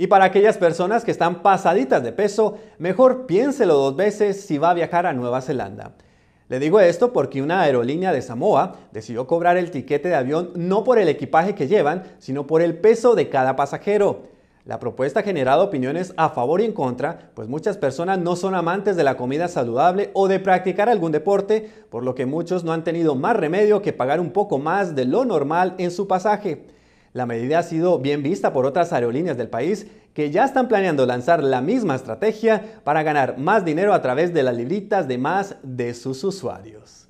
Y para aquellas personas que están pasaditas de peso, mejor piénselo dos veces si va a viajar a Nueva Zelanda. Le digo esto porque una aerolínea de Samoa decidió cobrar el tiquete de avión no por el equipaje que llevan, sino por el peso de cada pasajero. La propuesta ha generado opiniones a favor y en contra, pues muchas personas no son amantes de la comida saludable o de practicar algún deporte, por lo que muchos no han tenido más remedio que pagar un poco más de lo normal en su pasaje. La medida ha sido bien vista por otras aerolíneas del país que ya están planeando lanzar la misma estrategia para ganar más dinero a través de las libritas de más de sus usuarios.